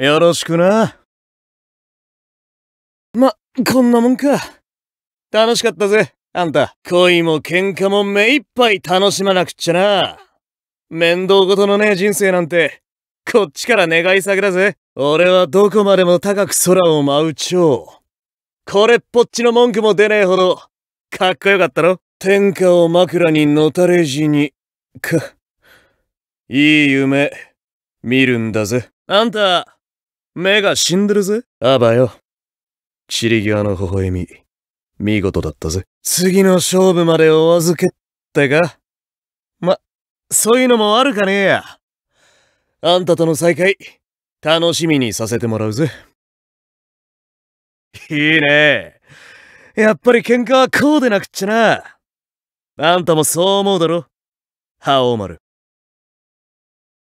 よろしくな。ま、こんなもんか。楽しかったぜ、あんた。恋も喧嘩も目いっぱい楽しまなくっちゃな。面倒ごとのねえ人生なんて、こっちから願い下げだぜ。俺はどこまでも高く空を舞う蝶。これっぽっちの文句も出ねえほど、かっこよかったろ天下を枕にのたれ死に、か。いい夢、見るんだぜ。あんた、目が死んでるぜ、あばよ。散り際の微笑み、見事だったぜ。次の勝負までお預けってかま、そういうのもあるかねえや。あんたとの再会、楽しみにさせてもらうぜ。いいねやっぱり喧嘩はこうでなくっちゃな。あんたもそう思うだろ覇王丸。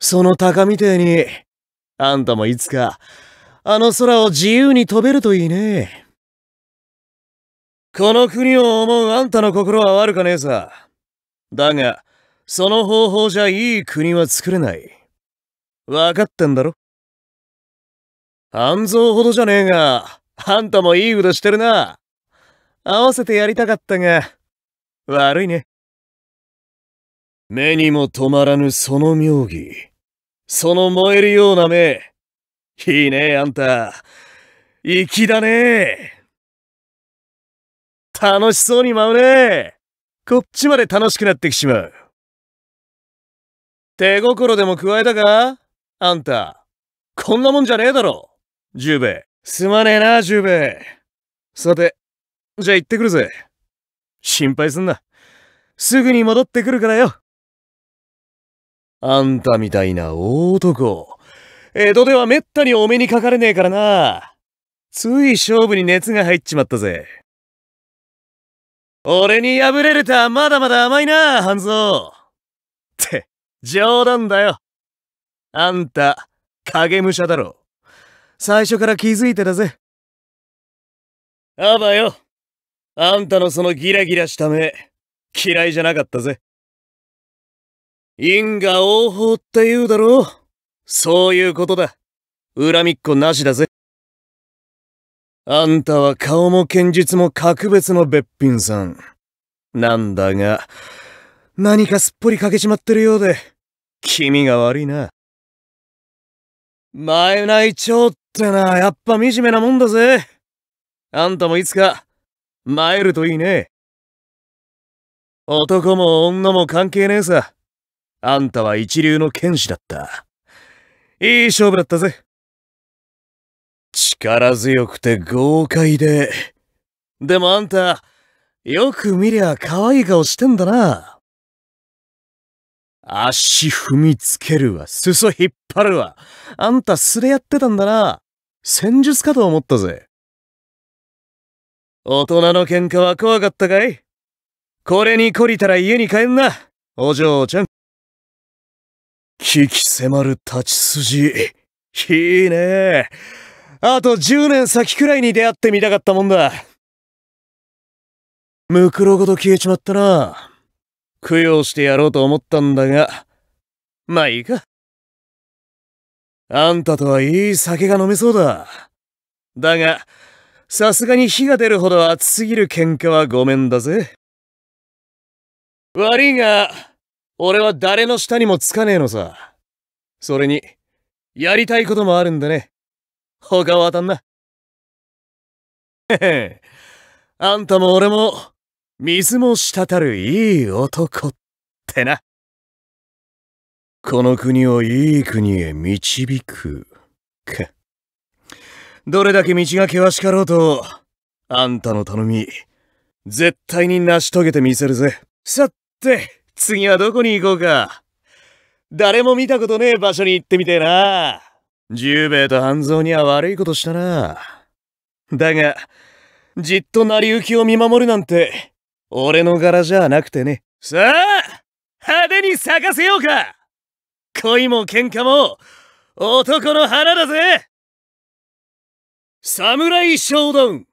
その鷹みてえに、あんたもいつか、あの空を自由に飛べるといいね。この国を思うあんたの心は悪かねえさ。だが、その方法じゃいい国は作れない。分かってんだろ半蔵ほどじゃねえが、あんたもいい腕してるな。合わせてやりたかったが、悪いね。目にも止まらぬその妙義。その燃えるような目。いいね、あんた。粋だね。楽しそうに舞うね。こっちまで楽しくなってきしまう。手心でも加えたかあんた。こんなもんじゃねえだろ。十兵衛。すまねえな、十兵衛。さて、じゃあ行ってくるぜ。心配すんな。すぐに戻ってくるからよ。あんたみたいな大男。江戸ではめったにお目にかかれねえからな。つい勝負に熱が入っちまったぜ。俺に敗れるとはまだまだ甘いな、半蔵。って、冗談だよ。あんた、影武者だろ。最初から気づいてたぜ。あばよ。あんたのそのギラギラした目、嫌いじゃなかったぜ。因果応報って言うだろうそういうことだ。恨みっこなしだぜ。あんたは顔も剣術も格別のべっぴんさん。なんだが、何かすっぽりかけちまってるようで、気味が悪いな。前内町ってな、やっぱ惨めなもんだぜ。あんたもいつか、参るといいね。男も女も関係ねえさ。あんたは一流の剣士だった。いい勝負だったぜ。力強くて豪快で。でもあんた、よく見りゃ可愛い顔してんだな。足踏みつけるわ、裾引っ張るわ。あんた素でやってたんだな。戦術かと思ったぜ。大人の喧嘩は怖かったかいこれに懲りたら家に帰んな、お嬢ちゃん。鬼気迫る立ち筋。いいねあと10年先くらいに出会ってみたかったもんだ。ムクロごと消えちまったな。供養してやろうと思ったんだが、まあいいか。あんたとはいい酒が飲めそうだ。だが、さすがに火が出るほど熱すぎる喧嘩はごめんだぜ。悪いが、俺は誰の下にもつかねえのさ。それに、やりたいこともあるんだね。他は当たんな。へへ。あんたも俺も、水も滴るいい男ってな。この国をいい国へ導く。か。どれだけ道が険しかろうと、あんたの頼み、絶対に成し遂げてみせるぜ。さって。次はどこに行こうか。誰も見たことねえ場所に行ってみてえな。十兵衛と半蔵には悪いことしたな。だが、じっと成り行きを見守るなんて、俺の柄じゃなくてね。さあ、派手に咲かせようか恋も喧嘩も、男の花だぜ侍ショーダウン